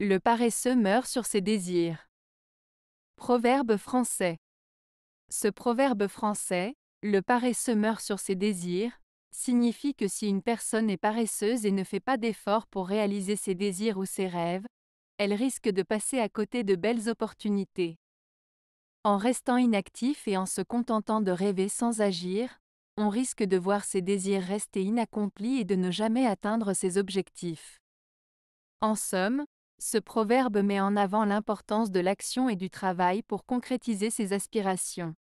Le paresseux meurt sur ses désirs. Proverbe français. Ce proverbe français, le paresseux meurt sur ses désirs, signifie que si une personne est paresseuse et ne fait pas d'efforts pour réaliser ses désirs ou ses rêves, elle risque de passer à côté de belles opportunités. En restant inactif et en se contentant de rêver sans agir, on risque de voir ses désirs rester inaccomplis et de ne jamais atteindre ses objectifs. En somme, ce proverbe met en avant l'importance de l'action et du travail pour concrétiser ses aspirations.